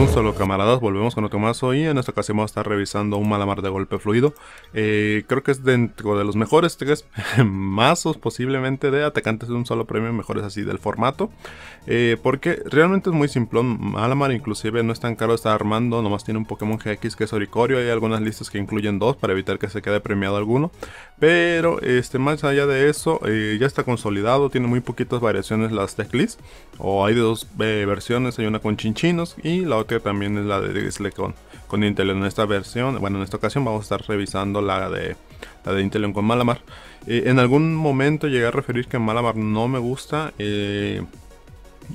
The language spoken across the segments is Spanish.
Un solo camaradas, volvemos con otro más hoy. En esta ocasión vamos a estar revisando un malamar de golpe fluido. Eh, creo que es dentro de los mejores tres mazos posiblemente de atacantes de un solo premio, mejores así del formato. Eh, porque realmente es muy simplón. Malamar inclusive no es tan caro de estar armando, nomás tiene un Pokémon GX que es Oricorio. Hay algunas listas que incluyen dos para evitar que se quede premiado alguno. Pero este, más allá de eso, eh, ya está consolidado, tiene muy poquitas variaciones las tech O hay dos versiones, hay una con chinchinos y la otra que también es la de Disney con, Intel en esta versión. Bueno, en esta ocasión vamos a estar revisando la de, la de Intel con Malamar. Eh, en algún momento llegué a referir que Malamar no me gusta. Eh,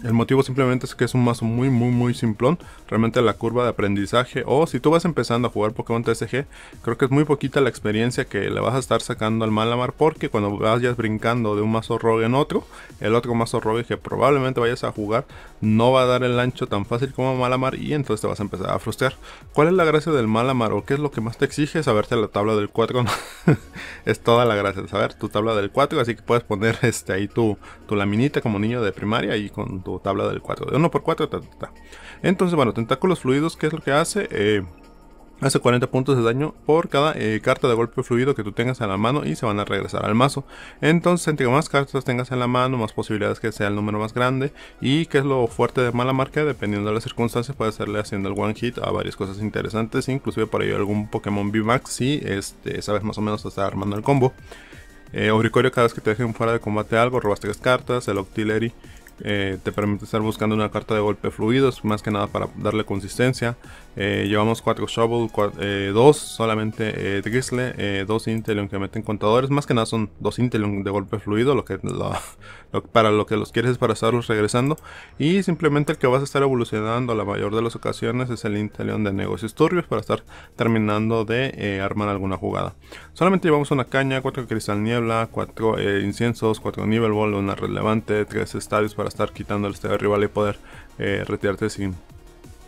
el motivo simplemente es que es un mazo muy, muy, muy simplón. Realmente la curva de aprendizaje, o si tú vas empezando a jugar Pokémon TSG creo que es muy poquita la experiencia que le vas a estar sacando al Malamar, porque cuando vayas brincando de un mazo rogue en otro, el otro mazo rogue que probablemente vayas a jugar no va a dar el ancho tan fácil como Malamar y entonces te vas a empezar a frustrar. ¿Cuál es la gracia del Malamar o qué es lo que más te exige? Saberte la tabla del 4. es toda la gracia de saber tu tabla del 4, así que puedes poner este, ahí tu, tu laminita como niño de primaria y con tu tabla del 4 de 1 por 4 Entonces, bueno, tentáculos fluidos, Que es lo que hace? Eh, hace 40 puntos de daño por cada eh, carta de golpe fluido que tú tengas en la mano y se van a regresar al mazo. Entonces, entre más cartas tengas en la mano, más posibilidades que sea el número más grande y que es lo fuerte de mala marca, dependiendo de las circunstancias, puede hacerle haciendo el one hit a varias cosas interesantes, inclusive para ello algún Pokémon Max si este, sabes más o menos estar armando el combo. Eh, cada vez que te dejen fuera de combate algo, robaste tres cartas, el Octillery eh, te permite estar buscando una carta de golpe fluido, más que nada para darle consistencia. Eh, llevamos 4 Shovel, 2 eh, solamente eh, Drizzle, 2 eh, Intelion que meten contadores. Más que nada son 2 Intelion de golpe fluido, que, para lo que los quieres es para estarlos regresando. Y simplemente el que vas a estar evolucionando la mayor de las ocasiones es el Intelion de negocios turbios para estar terminando de armar alguna jugada. Solamente llevamos una caña, 4 Cristal Niebla, 4 Inciensos, 4 Nivel Ball, una relevante, 3 estadios para estar quitando el este rival y poder retirarte sin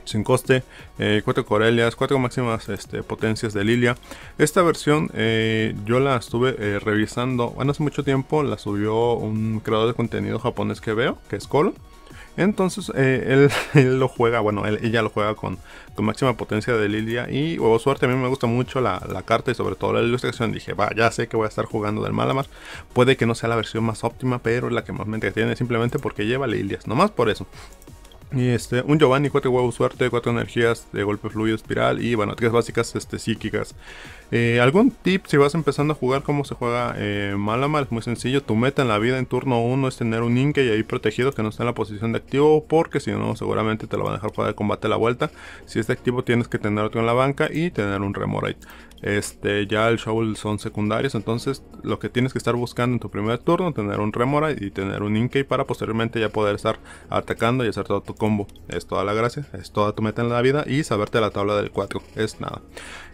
sin coste, eh, cuatro corelias, cuatro máximas este, potencias de Lilia. Esta versión eh, yo la estuve eh, revisando, bueno, hace mucho tiempo la subió un creador de contenido japonés que veo, que es Colo. Entonces él, lo juega, bueno, ella lo juega con, con máxima potencia de Lilia. Y huevo suerte, a mí me gusta mucho la, carta y sobre todo la ilustración. Dije, va, ya sé que voy a estar jugando del Malamar. Puede que no sea la versión más óptima, pero es la que más me tiene simplemente porque lleva Lilias, nomás por eso. Y este, un Giovanni, 4 huevos, suerte, 4 energías de golpe fluido espiral y bueno, tres básicas este, psíquicas. Eh, ¿Algún tip si vas empezando a jugar cómo se juega eh, mal Es muy sencillo, tu meta en la vida en turno 1 es tener un Inque y ahí protegido que no esté en la posición de activo porque si no seguramente te lo van a dejar fuera de combate a la vuelta. Si es de activo tienes que tener otro en la banca y tener un Remoraid Este, ya el show son secundarios, entonces lo que tienes que estar buscando en tu primer turno, tener un Remoraid y tener un Inkey para posteriormente ya poder estar atacando y hacer todo tu combo. Es toda la gracia, es toda tu meta en la vida y saberte la tabla del 4, es nada.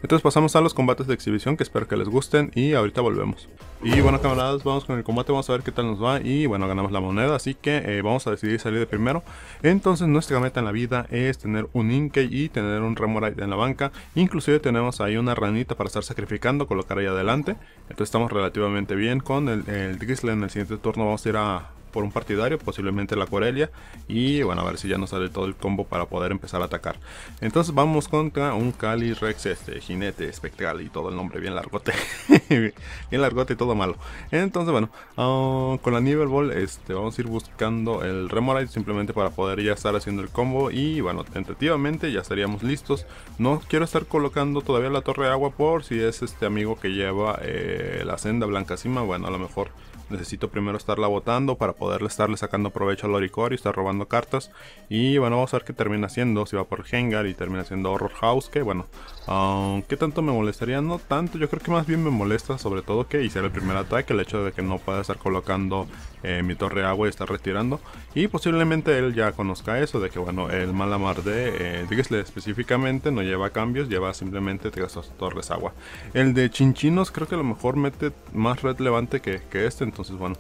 Entonces pasamos a los combates de exhibición que espero que les gusten y ahorita volvemos. Y bueno camaradas, vamos con el combate, vamos a ver qué tal nos va y bueno, ganamos la moneda, así que eh, vamos a decidir salir de primero. Entonces nuestra meta en la vida es tener un Inkey y tener un Remoraid en la banca, inclusive tenemos ahí una ranita para estar sacrificando, colocar ahí adelante. Entonces estamos relativamente bien con el, el en el siguiente turno vamos a ir a por un partidario, posiblemente la Corelia. Y bueno, a ver si ya nos sale todo el combo para poder empezar a atacar. Entonces vamos contra un Cali Rex, este jinete espectral y todo el nombre bien largote. bien largote y todo malo. Entonces bueno, ah, con la Nivel Ball este, vamos a ir buscando el Remoraid simplemente para poder ya estar haciendo el combo. Y bueno, tentativamente ya estaríamos listos. No quiero estar colocando todavía la torre de agua por si es este amigo que lleva eh, la senda blanca cima. Bueno, a lo mejor necesito primero estarla botando para poderle estarle sacando provecho al Y estar robando cartas. Y bueno, vamos a ver qué termina siendo, si va por Hengar y termina siendo Horror House, que bueno, aunque tanto me molestaría? No tanto, yo creo que más bien me molesta sobre todo que hiciera el primer ataque, el hecho de que no pueda estar colocando eh, mi torre agua y estar retirando. Y posiblemente él ya conozca eso, de que bueno, el Malamar de eh, específicamente no lleva cambios, lleva simplemente tres torres agua. El de Chinchinos creo que a lo mejor mete más relevante que, este, entonces bueno.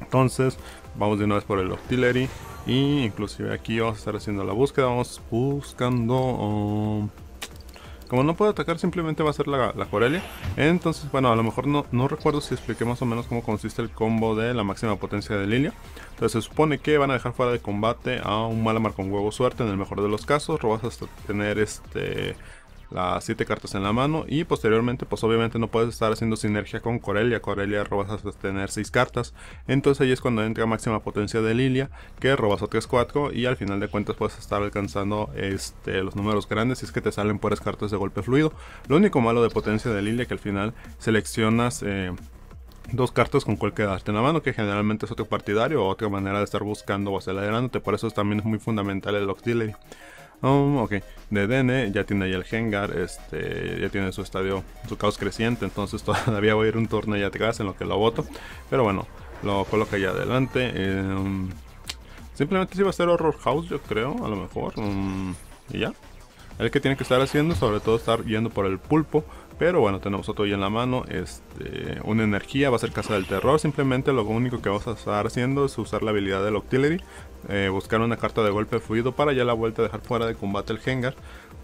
Entonces vamos de una vez por el Octillery y inclusive aquí vamos a estar haciendo la búsqueda, vamos buscando... Um, como no puede atacar, simplemente va a ser la, la Corelia. Entonces, bueno, a lo mejor no, no recuerdo si expliqué más o menos cómo consiste el combo de la máxima potencia de Lilia. Entonces, se supone que van a dejar fuera de combate a un Malamar con huevo suerte. En el mejor de los casos, robas hasta tener este las 7 cartas en la mano y posteriormente pues obviamente no puedes estar haciendo sinergia con Corelia, Corelia robas hasta tener 6 cartas, entonces ahí es cuando entra máxima potencia de Lilia que robas otras 4 y al final de cuentas puedes estar alcanzando este, los números grandes si es que te salen puras cartas de golpe fluido, lo único malo de potencia de Lilia que al final seleccionas... Eh, dos cartas con cual quedarte en la mano, que generalmente es otro partidario o otra manera de estar buscando o acelerándote. Por eso también es muy fundamental el auxiliary. Um, ok, Dene ya tiene ahí el Hengar, este, ya tiene su estadio, su caos creciente, entonces todavía voy a ir un turno allá atrás en lo que lo voto. Pero bueno, lo coloca ahí adelante. Eh, simplemente si va a ser Horror House, yo creo, a lo mejor. Mm, y ya. El que tiene que estar haciendo, sobre todo estar yendo por el pulpo. Pero bueno, tenemos otro ya en la mano. Este, una energía va a ser Casa del Terror. Simplemente lo único que vamos a estar haciendo es usar la habilidad del Octillery. Eh, buscar una carta de golpe fluido para ya la vuelta dejar fuera de combate el Hengar.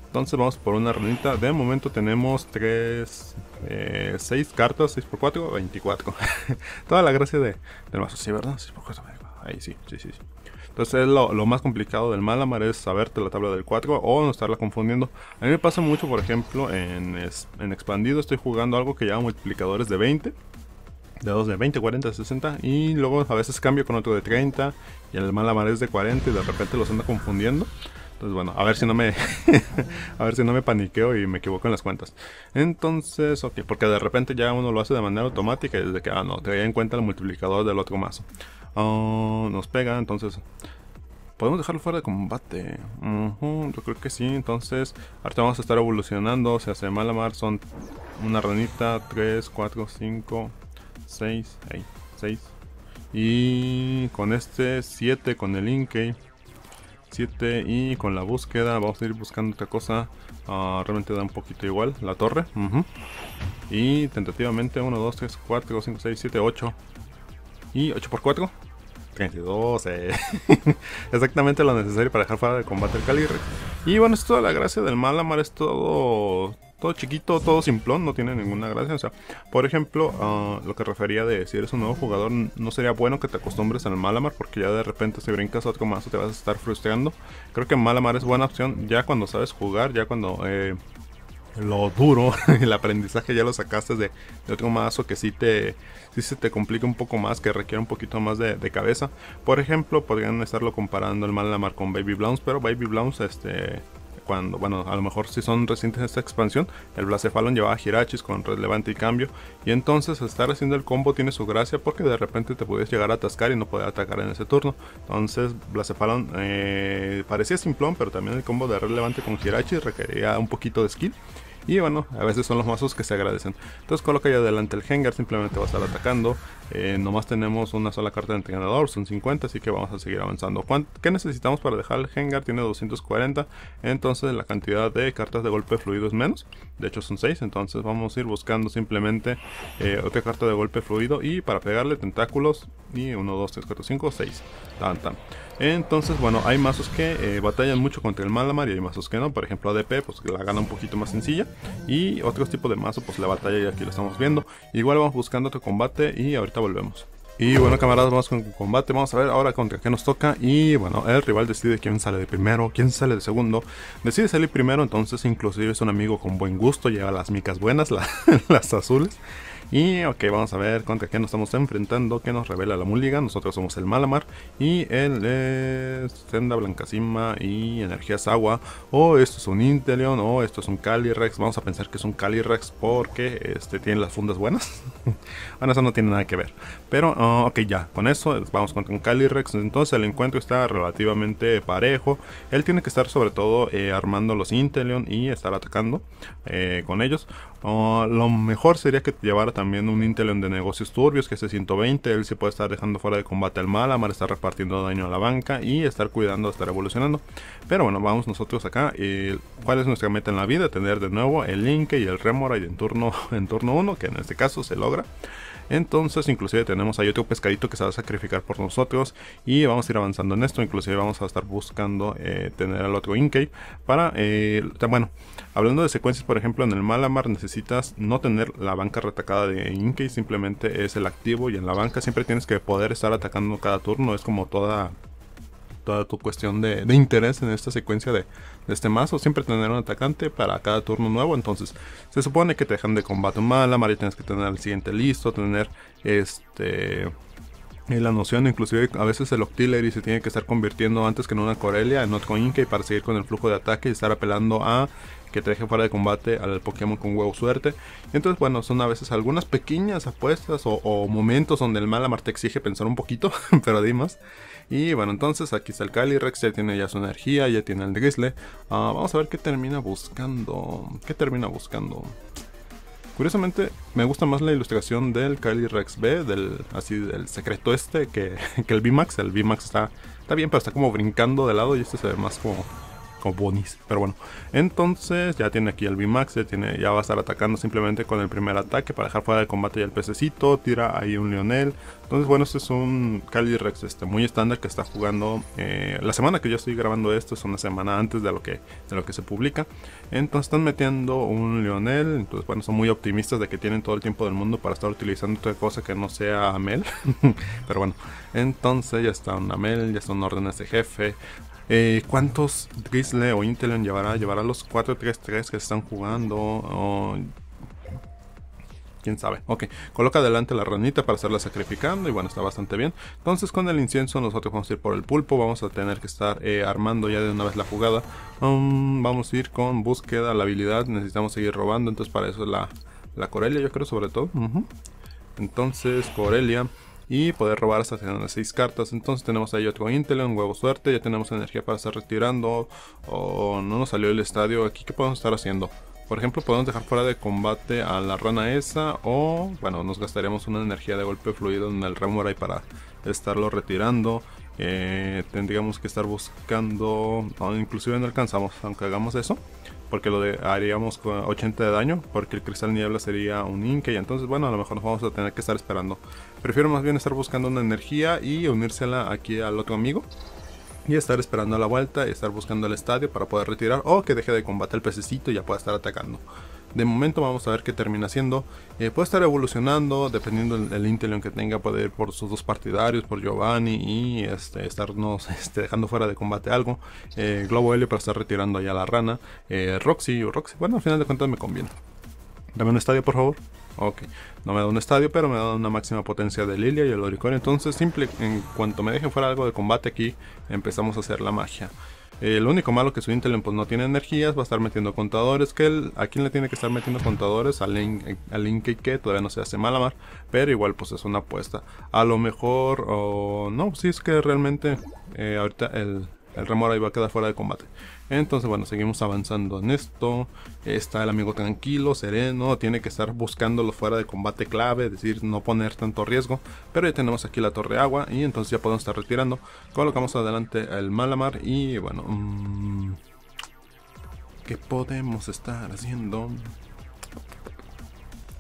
Entonces vamos por una runita De momento tenemos tres 6 eh, cartas, 6x4, 24. Toda la gracia de, del mazo, sí, ¿verdad? 6x4, ahí sí, sí, sí. sí. Entonces lo, más complicado del Malamar es saberte la tabla del 4 o no estarla confundiendo. A mí me pasa mucho, por ejemplo, en, expandido estoy jugando algo que llama multiplicadores de 20. De 2 de 20, 40, 60 y luego a veces cambio con otro de 30 y el Malamar es de 40 y de repente los anda confundiendo. Entonces, bueno, a ver si no me. a ver si no me paniqueo y me equivoco en las cuentas. Entonces, ok, porque de repente ya uno lo hace de manera automática y desde que, ah, no, te en cuenta el multiplicador del otro mazo. Oh, nos pega, entonces... Podemos dejarlo fuera de combate. yo creo que sí. Entonces, ahorita vamos a estar evolucionando. Se hace Malamar. Son una ranita. 3, 4, 5, 6. 6. Y con este 7 con el Inkey. 7 y con la búsqueda vamos a ir buscando otra cosa ah, realmente da un poquito igual la torre y tentativamente 1 2 3 4 5 6 7 8 y 8x4, 32, eh. exactamente lo necesario para dejar fuera de combate el calibre. Y bueno, es toda la gracia del Malamar, es todo, todo chiquito, todo simplón, no tiene ninguna gracia. O sea, por ejemplo, ah, lo que refería de si eres un nuevo jugador, no sería bueno que te acostumbres al Malamar, porque ya de repente si brincas otro mazo te vas a estar frustrando. Creo que Malamar es buena opción ya cuando sabes jugar, ya cuando... Eh, lo duro, el aprendizaje ya lo sacaste de, otro mazo que sí te sí se te complica un poco más, que requiere un poquito más de, cabeza. Por ejemplo, podrían estarlo comparando el mar con Baby Blounce, pero Baby Blounce este bueno, a lo mejor si son recientes esta expansión, el Blacephalon llevaba girachis con relevante y cambio, y entonces estar haciendo el combo tiene su gracia porque de repente te puedes llegar a atascar y no poder atacar en ese turno. Entonces Blacephalon eh, parecía simplón, pero también el combo de relevante con girachis requería un poquito de skill. Y bueno, a veces son los mazos que se agradecen. Entonces coloca ahí adelante el hangar, simplemente va a estar atacando. Eh, nomás tenemos una sola carta de entrenador, son 50, así que vamos a seguir avanzando. ¿Qué necesitamos para dejar el hangar Tiene 240, entonces la cantidad de cartas de golpe fluido es menos. De hecho son 6, entonces vamos a ir buscando simplemente eh, otra carta de golpe fluido. Y para pegarle tentáculos, y 1, 2, 3, 4, 5, 6. Tan, entonces, bueno, hay mazos que eh, batallan mucho contra el Malamar y hay mazos que no. Por ejemplo, ADP, pues la gana un poquito más sencilla. Y otros tipos de mazo, pues la batalla y aquí lo estamos viendo. Igual vamos buscando otro combate y ahorita volvemos. Y bueno camaradas, vamos con el combate, vamos a ver ahora contra qué nos toca Y bueno, el rival decide quién sale de primero, quién sale de segundo Decide salir primero, entonces inclusive es un amigo con buen gusto, lleva las micas buenas, las azules y ok, vamos a ver contra qué nos estamos enfrentando, qué nos revela la mulliga. Nosotros somos el Malamar y el es eh, Senda Blancacima y Energías Agua. O esto es un Inteleon o esto es un Calyrex. Vamos a pensar que es un Calyrex porque este, tiene las fundas buenas. bueno, eso no tiene nada que ver. Pero ah, ok, ya, con eso vamos contra un Calyrex. Entonces el encuentro está relativamente parejo. Él tiene que estar sobre todo eh, armando los Inteleon y estar atacando eh, con ellos. Ah, lo mejor sería que llevara también un Inteleon de negocios turbios que es de 120. Él se puede estar dejando fuera de combate al mal. mal estar repartiendo daño a la banca y estar cuidando, estar evolucionando. Pero bueno, vamos nosotros acá. Y ¿Cuál es nuestra meta en la vida? Tener de nuevo el Link y el Remora y en turno 1, en turno que en este caso se logra. Entonces inclusive tenemos ahí otro pescadito que se va a sacrificar por nosotros y vamos a ir avanzando en esto. Inclusive vamos a estar buscando eh, tener al otro Incape para, eh, bueno, hablando de secuencias por ejemplo en el Malamar necesitas no tener la banca retacada de Incape, simplemente es el activo y en la banca siempre tienes que poder estar atacando cada turno, es como toda tu cuestión de, interés en esta secuencia de, este mazo. Siempre tener un atacante para cada turno nuevo. Entonces, se supone que te dejan de combate un Malamar Y tienes que tener al siguiente listo, tener este eh, la noción, inclusive a veces el Octillery se tiene que estar convirtiendo antes que en una Corelia, en otro y para seguir con el flujo de ataque y estar apelando a que te deje fuera de combate al Pokémon con huevo suerte. entonces, bueno, son a veces algunas pequeñas apuestas o, momentos donde el Malamar te exige pensar un poquito, pero además y bueno, entonces aquí está el Calyrex, ya tiene ya su energía, ya tiene el de Uh, ah, vamos a ver qué termina buscando. ¿Qué termina buscando? Curiosamente, me gusta más la ilustración del Calyrex B, del, así del secreto este, que, que el VMAX. El VMAX está, está bien, pero está como brincando de lado y este se ve más como como bonis, pero bueno. Entonces ya tiene aquí el Bimax, ya, tiene, ya va a estar atacando simplemente con el primer ataque para dejar fuera de combate ya el pececito, tira ahí un Lionel. Entonces bueno, este es un Cali este, muy estándar que está jugando eh, la semana que yo estoy grabando esto, es una semana antes de lo que, de lo que se publica. Entonces están metiendo un Lionel, entonces bueno, son muy optimistas de que tienen todo el tiempo del mundo para estar utilizando otra cosa que no sea Amel. pero bueno, entonces ya está un Amel, ya son órdenes de jefe. Eh, ¿Cuántos grizzle o Intelon llevará? ¿Llevará los 4-3-3 que están jugando? quién sabe. Ok, coloca adelante la ranita para hacerla sacrificando y bueno, está bastante bien. Entonces con el incienso nosotros vamos a ir por el pulpo, vamos a tener que estar eh, armando ya de una vez la jugada. Um, vamos a ir con búsqueda, la habilidad, necesitamos seguir robando, entonces para eso la, la Corelia yo creo sobre todo. Entonces Corelia y poder robar hasta 6 cartas. Entonces tenemos ahí otro Intel, un huevo suerte, ya tenemos energía para estar retirando o no nos salió el estadio. Aquí qué podemos estar haciendo. Por ejemplo, podemos dejar fuera de combate a la rana esa o, bueno, nos gastaríamos una energía de golpe fluido en el Remorai para estarlo retirando. Eh, tendríamos que estar buscando, inclusive no alcanzamos, aunque hagamos eso porque lo haríamos con 80 de daño, porque el cristal niebla sería un Inke, y entonces, bueno, a lo mejor nos vamos a tener que estar esperando. Prefiero más bien estar buscando una energía y unírsela aquí al otro amigo. Y estar esperando a la vuelta y estar buscando el estadio para poder retirar o que deje de combate el pececito y ya pueda estar atacando. De momento vamos a ver qué termina siendo. Eh, puede estar evolucionando, dependiendo del Intelion que tenga, puede ir por sus dos partidarios, por Giovanni y este, estarnos este, dejando fuera de combate algo. Eh, Globo Helio para estar retirando allá la rana. Eh, Roxy o Roxy, bueno, al final de cuentas me conviene. Dame un estadio, por favor. Ok, no me da un estadio, pero me da una máxima potencia de Lilia y el Oricón. Entonces, simple, en cuanto me dejen fuera algo de combate aquí, empezamos a hacer la magia. El eh, lo único malo que su Intel pues, no tiene energías, va a estar metiendo contadores. Que ¿A quién le tiene que estar metiendo contadores? Al Link, eh, al que todavía no se hace Malamar. Pero igual pues es una apuesta. A lo mejor, o no, si es que realmente eh, ahorita el, el remora iba a quedar fuera de combate. Entonces, bueno, seguimos avanzando en esto. Está el amigo tranquilo, sereno, tiene que estar buscándolo fuera de combate clave, es decir, no poner tanto riesgo. Pero ya tenemos aquí la torre agua y entonces ya podemos estar retirando. Colocamos adelante el Malamar y bueno... Mm, ¿Qué podemos estar haciendo?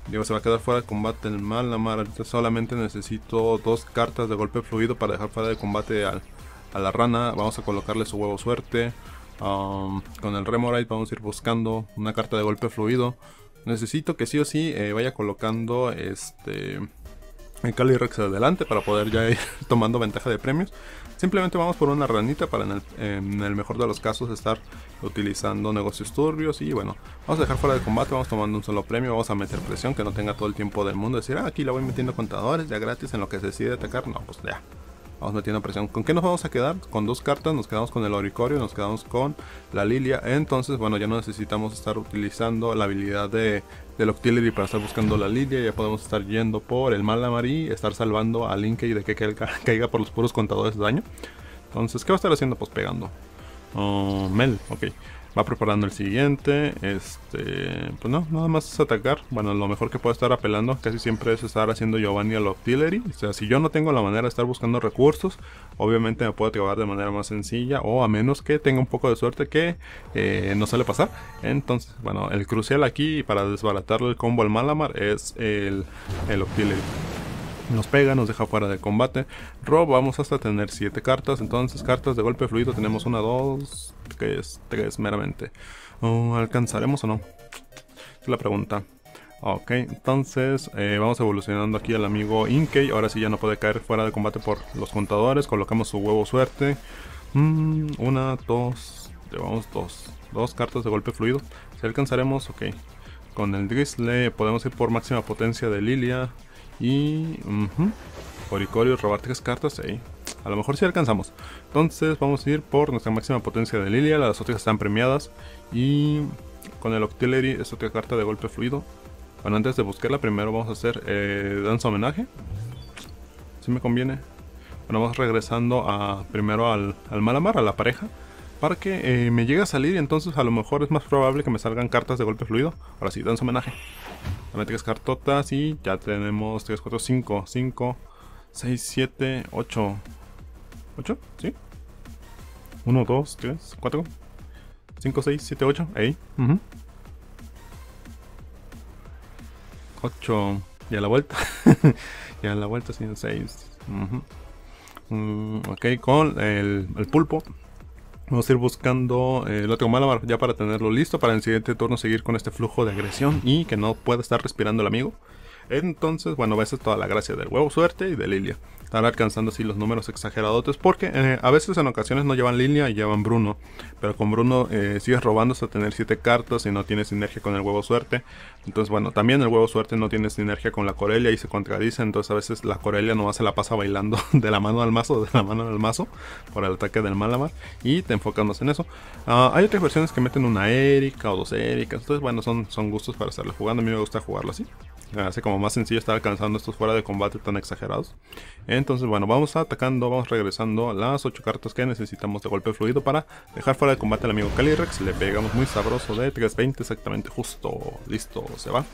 Digo, se va a quedar fuera de combate el Malamar. solamente necesito dos cartas de golpe fluido para dejar fuera de combate al a la rana, vamos a colocarle su huevo suerte. Um, con el Remorite vamos a ir buscando una carta de golpe fluido. Necesito que sí o sí eh, vaya colocando este el Calyrex adelante para poder ya ir tomando ventaja de premios. Simplemente vamos por una ranita para en el, mejor de los casos estar utilizando negocios turbios y bueno, vamos a dejar fuera de combate, vamos tomando un solo premio, vamos a meter presión que no tenga todo el tiempo del mundo, decir, ah, aquí la voy metiendo contadores ya gratis en lo que se decide atacar, no, pues ya, Vamos metiendo presión. ¿Con qué nos vamos a quedar? Con dos cartas, nos quedamos con el Oricorio, nos quedamos con la Lilia. Entonces, bueno, ya no necesitamos estar utilizando la habilidad de, del Octillery para estar buscando la Lilia. Ya podemos estar yendo por el Malamari, estar salvando a Linkey de que caiga por los puros contadores de daño. Entonces, ¿qué va a estar haciendo? Pues pegando. Oh, Mel, ok. Va preparando el siguiente. Este. Pues no, nada más es atacar. Bueno, lo mejor que puedo estar apelando casi siempre es estar haciendo Giovanni al Octillery. O sea, si yo no tengo la manera de estar buscando recursos, obviamente me puedo acabar de manera más sencilla. O a menos que tenga un poco de suerte que eh, no sale pasar. Entonces, bueno, el crucial aquí para desbaratarle el combo al Malamar es el, el Octillery. Nos pega, nos deja fuera de combate. Rob, vamos hasta tener 7 cartas. Entonces, cartas de golpe fluido tenemos 1, 2, es 3 meramente. Oh, ¿Alcanzaremos o no? Es la pregunta. Ok, entonces eh, vamos evolucionando aquí al amigo inkey Ahora sí ya no puede caer fuera de combate por los contadores. Colocamos su huevo suerte. 1, mm, una, dos, llevamos dos. Dos cartas de golpe fluido. Si alcanzaremos, ok. Con el Drizzle podemos ir por máxima potencia de Lilia. Y... Uh Oricorio, robar tres cartas, ahí. A lo mejor sí alcanzamos. Entonces vamos a ir por nuestra máxima potencia de Lilia. Las otras están premiadas. Y con el Octillery es otra carta de golpe fluido. Bueno, antes de buscarla primero vamos a hacer eh, danza homenaje. Si me conviene. Bueno, vamos regresando a, primero al, Malamar, a la pareja. Para que eh, me llegue a salir y entonces a lo mejor es más probable que me salgan cartas de golpe fluido. Ahora sí, danza homenaje. La tres cartotas y ya tenemos 3, 4, 5, 5, 6, 7, 8. ¿8? ¿Sí? 1, 2, 3, 4, 5, 6, 7, 8. Ahí. 8. Y a la vuelta. y a la vuelta, sí, 6. Mm, ok, con el, el pulpo. Vamos a ir buscando eh, el otro Malamar ya para tenerlo listo para el siguiente turno seguir con este flujo de agresión y que no pueda estar respirando el amigo. Entonces, bueno, a veces toda la gracia del huevo suerte y de Lilia. Están alcanzando así los números exagerados, Porque eh, a veces en ocasiones no llevan Lilia y llevan Bruno. Pero con Bruno eh, sigues robando hasta tener 7 cartas y no tienes sinergia con el huevo suerte. Entonces, bueno, también el huevo suerte no tiene sinergia con la Corelia y se contradice. Entonces, a veces la Corelia nomás se la pasa bailando de la mano al mazo, de la mano al mazo. Por el ataque del Malamar. Y te enfocamos en eso. Ah, hay otras versiones que meten una Erika o dos Erika. Entonces, bueno, son, son gustos para estarlo jugando. A mí me gusta jugarlo así hace ah, como más sencillo estar alcanzando estos fuera de combate tan exagerados. Entonces, bueno, vamos atacando, vamos regresando a las 8 cartas que necesitamos de golpe fluido para dejar fuera de combate al amigo Calyrex. Le pegamos muy sabroso de 320, exactamente justo. Listo, se va.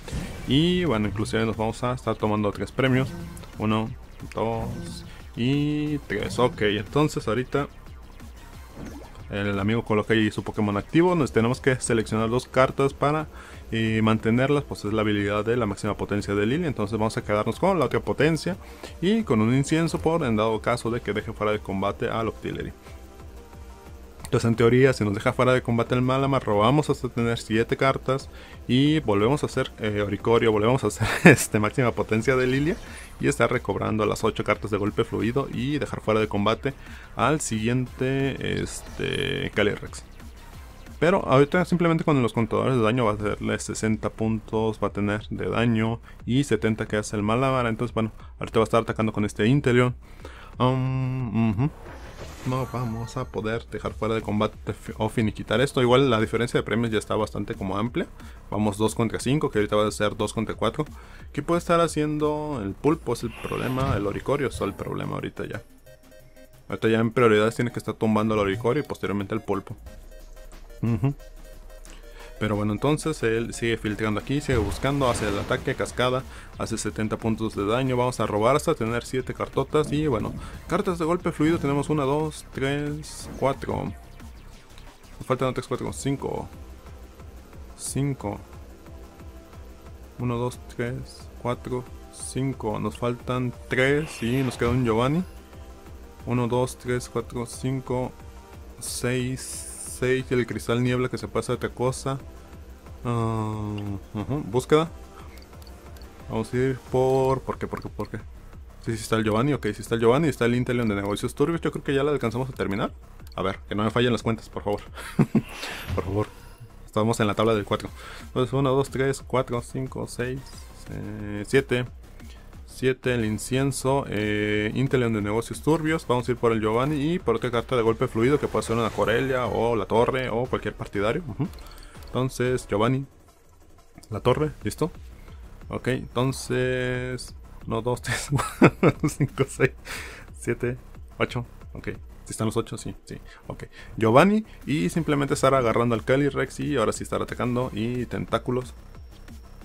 Y bueno, inclusive nos vamos a estar tomando tres premios. 1, 2 y 3. Ok, entonces ahorita el amigo coloca ahí su Pokémon activo. Nos tenemos que seleccionar dos cartas para y mantenerlas pues es la habilidad de la máxima potencia de Lilia entonces vamos a quedarnos con la otra potencia y con un incienso por en dado caso de que deje fuera de combate al Octillery entonces en teoría si nos deja fuera de combate el Malama robamos hasta tener 7 cartas y volvemos a hacer eh, Oricorio, volvemos a hacer este, máxima potencia de Lilia y estar recobrando las 8 cartas de golpe fluido y dejar fuera de combate al siguiente este, Calyrex. Pero ahorita simplemente con los contadores de daño va a hacerle 60 puntos, va a tener de daño y 70 que hace el Malabar. Entonces, bueno, ahorita va a estar atacando con este Interior. Um, no vamos a poder dejar fuera de combate o quitar esto. Igual la diferencia de premios ya está bastante como amplia. Vamos 2 contra 5, que ahorita va a ser 2 contra 4. ¿Qué puede estar haciendo el pulpo? Es el problema, el oricorio es el problema ahorita ya. Ahorita ya en prioridades tiene que estar tumbando el oricorio y posteriormente el pulpo. Pero bueno, entonces él sigue filtrando aquí, sigue buscando, hace el ataque, cascada, hace 70 puntos de daño, vamos a robar hasta tener 7 cartotas y bueno, cartas de golpe fluido tenemos 1, 2, 3, 4. Nos faltan 3, 4, 5. 5. 1, 2, 3, 4, 5. Nos faltan 3 y nos queda un Giovanni. 1, 2, 3, 4, 5, 6 el cristal niebla que se pasa otra cosa. Ah, búsqueda. Vamos a ir por... ¿Por qué? ¿Por qué? ¿Por qué? Sí, sí está el Giovanni, ok, si está el Giovanni, está el Intelion de negocios turbios, yo creo que ya la alcanzamos a terminar. A ver, que no me fallen las cuentas, por favor. por favor. Estamos en la tabla del 4. Entonces 1, 2, 3, 4, 5, 6, 7, 7 el incienso, eh, en de negocios turbios, vamos a ir por el Giovanni y por otra carta de golpe fluido que puede ser una Corelia o la torre o cualquier partidario. Entonces, Giovanni, la torre, listo. Ok, entonces... No, 2, 3, 4, 5, 6, 7, 8, ok. si Están los 8, sí, sí, ok. Giovanni y simplemente estar agarrando al Rex y ahora sí estar atacando y tentáculos.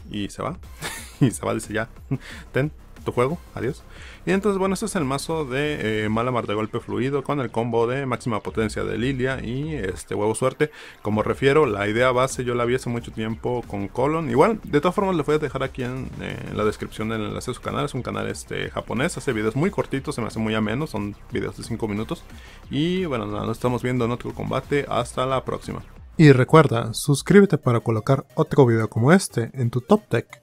Y se va, y se va, dice ya. Ten, tu juego, adiós. Y entonces, bueno, este es el mazo de eh, Malamar de golpe fluido con el combo de máxima potencia de Lilia y este huevo suerte. Como refiero, la idea base yo la vi hace mucho tiempo con Colon. Igual, de todas formas, les voy a dejar aquí en, la descripción del enlace de su canal. Es un canal este japonés, hace videos muy cortitos, se me hace muy ameno, son videos de 5 minutos. Y bueno, nos estamos viendo en otro combate. Hasta la próxima. Y recuerda, suscríbete para colocar otro video como este en tu top tech